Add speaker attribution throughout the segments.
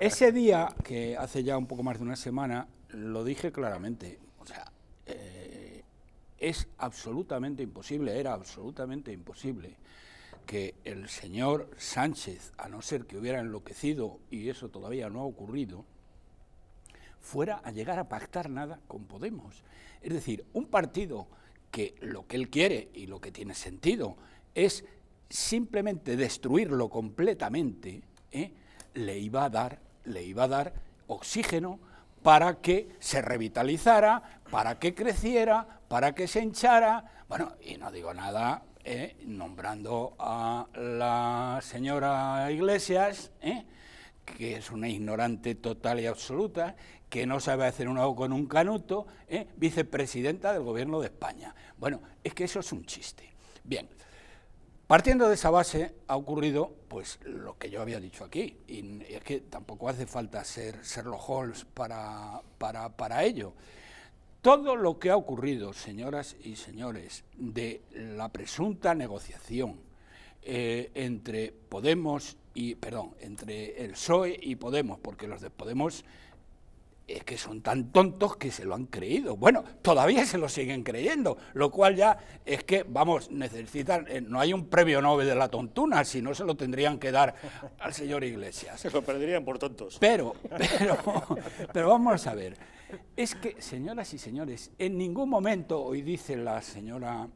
Speaker 1: Ese día, que hace ya un poco más de una semana, lo dije claramente. O sea, eh, es absolutamente imposible, era absolutamente imposible que el señor Sánchez, a no ser que hubiera enloquecido, y eso todavía no ha ocurrido, fuera a llegar a pactar nada con Podemos. Es decir, un partido que lo que él quiere y lo que tiene sentido es simplemente destruirlo completamente, ¿eh? le iba a dar, le iba a dar oxígeno para que se revitalizara, para que creciera, para que se hinchara. Bueno, y no digo nada eh, nombrando a la señora Iglesias, eh, que es una ignorante total y absoluta, que no sabe hacer un agua con un canuto, eh, vicepresidenta del gobierno de España. Bueno, es que eso es un chiste. Bien. Partiendo de esa base ha ocurrido pues lo que yo había dicho aquí, y es que tampoco hace falta ser Sherlock Holmes para, para, ello. Todo lo que ha ocurrido, señoras y señores, de la presunta negociación eh, entre Podemos y, perdón, entre el PSOE y Podemos, porque los de Podemos es que son tan tontos que se lo han creído. Bueno, todavía se lo siguen creyendo, lo cual ya es que, vamos, necesitan, eh, no hay un premio Nobel de la tontuna, si no se lo tendrían que dar al señor Iglesias. Se lo perderían por tontos. Pero, pero, pero vamos a ver, es que, señoras y señores, en ningún momento, hoy dice la señora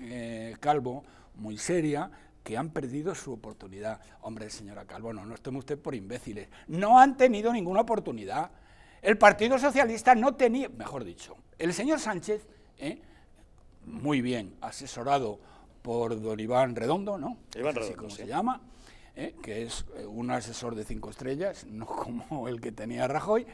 Speaker 1: eh, Calvo, muy seria, que han perdido su oportunidad. Hombre, señora Calvo, no, no estemos usted por imbéciles. No han tenido ninguna oportunidad el Partido Socialista no tenía, mejor dicho, el señor Sánchez, ¿eh? muy bien asesorado por don Iván Redondo, ¿no? Iván Redondo, cómo se llama, ¿eh? que es eh, un asesor de cinco estrellas, no como el que tenía Rajoy.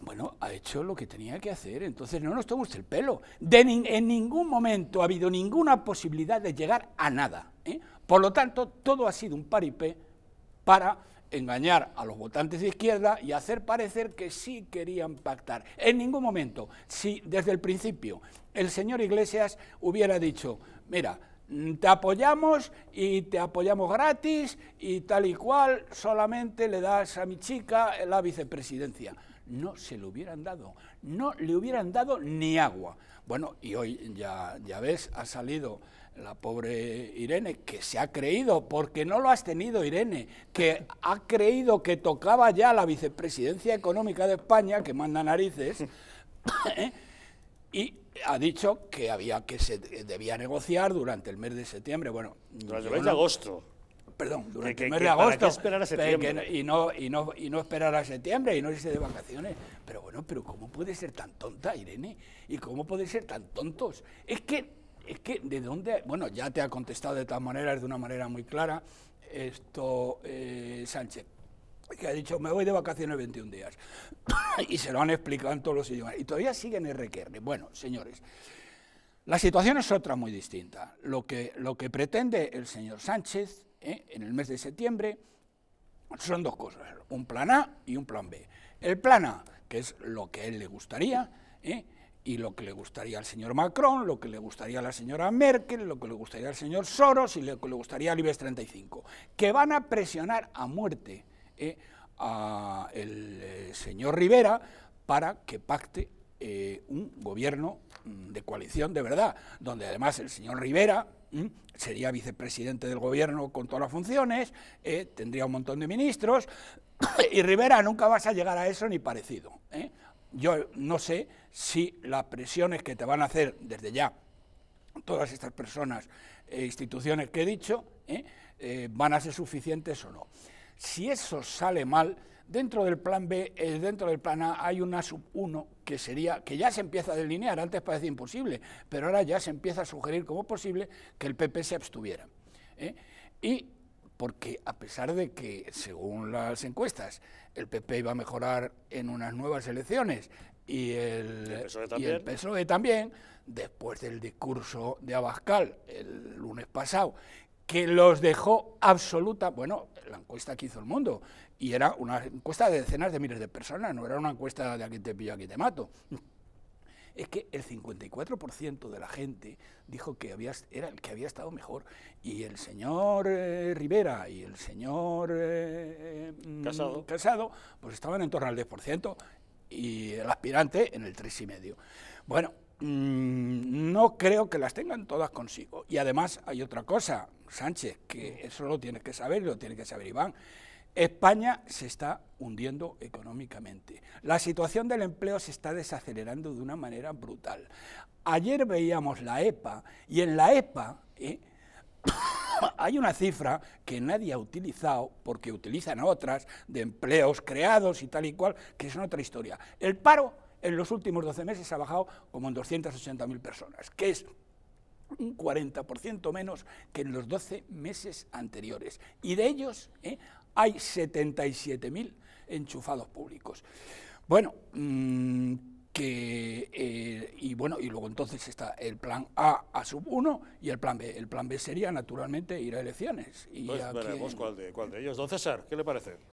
Speaker 1: bueno, ha hecho lo que tenía que hacer, entonces no nos usted el pelo. en ningún momento ha habido ninguna posibilidad de llegar a nada. Por lo tanto, todo ha sido un paripé para engañar a los votantes de izquierda y hacer parecer que sí querían pactar. En ningún momento, si desde el principio el señor Iglesias hubiera dicho, mira, te apoyamos y te apoyamos gratis y tal y cual, solamente le das a mi chica la vicepresidencia no se le hubieran dado, no le hubieran dado ni agua. Bueno, y hoy ya, ya ves, ha salido la pobre Irene, que se ha creído, porque no lo has tenido Irene, que ha creído que tocaba ya la vicepresidencia económica de España, que manda narices, ¿eh? y ha dicho que había que se debía negociar durante el mes de septiembre. Bueno, durante el mes de agosto perdón, durante el mes de agosto. y, no, y, no, y no esperar a septiembre y no irse de vacaciones. Pero bueno, pero ¿cómo puede ser tan tonta, Irene? ¿Y cómo puede ser tan tontos? Es que, es que, ¿de dónde? Bueno, ya te ha contestado de todas maneras, de una manera muy clara, esto eh, Sánchez que ha dicho, me voy de vacaciones 21 días. y se lo han explicado en todos los idiomas. Y todavía siguen RQR. Bueno, señores, la situación es otra muy distinta. Lo que, lo que pretende el señor Sánchez ¿eh? en el mes de septiembre, son dos cosas, un plan A y un plan B. El plan A, que es lo que a él le gustaría, ¿eh? y lo que le gustaría al señor Macron, lo que le gustaría a la señora Merkel, lo que le gustaría al señor Soros y lo que le gustaría al IBEX 35, que van a presionar a muerte ¿eh? al señor Rivera para que pacte un gobierno Mm, de coalición de verdad, donde además el señor Rivera mm, sería vicepresidente del gobierno con todas las funciones, eh, tendría un montón de ministros, y Rivera nunca vas a llegar a eso ni parecido. ¿eh? Yo no sé si las presiones que te van a hacer desde ya todas estas personas e instituciones que he dicho ¿eh? van a ser suficientes o no. Si eso sale mal, dentro del plan B, eh, dentro del plan A hay una sub 1 que sería que ya se empieza a delinear, antes parecía imposible, pero ahora ya se empieza a sugerir como posible que el PP se abstuviera. ¿eh? Y porque a pesar de que, según las encuestas, el PP iba a mejorar en unas nuevas elecciones y el, PSOE también. el PSOE también, después del discurso de Abascal el lunes pasado, que los dejó absoluta, bueno, la encuesta que hizo el mundo. Y era una encuesta de decenas de miles de personas, no era una encuesta de aquí te pillo, aquí te mato. Es que el 54% de la gente dijo que había, era el que había estado mejor. Y el señor eh, Rivera y el señor eh, mm, Casado. pues estaban en torno al 10% y el aspirante en el 3,5%. Bueno, Mm, no creo que las tengan todas consigo. Y además hay otra cosa, Sánchez, que eso lo tienes que saber, lo tiene que saber Iván. España se está hundiendo económicamente. La situación del empleo se está desacelerando de una manera brutal. Ayer veíamos la EPA y en la EPA ¿eh? hay una cifra que nadie ha utilizado porque utilizan otras de empleos creados y tal y cual, que es otra historia. El paro en los últimos 12 meses ha bajado como en 280.000 personas, que es un 40% menos que en los 12 meses anteriores. Y de ellos ¿eh? hay 77.000 enchufados públicos. Bueno, mm, eh, y bueno, y luego entonces está el plan A a sub 1 y el plan B. El plan B sería, naturalmente, ir a elecciones. Y pues veremos cuál, de, cuál de ellos. Don César, ¿qué le parece?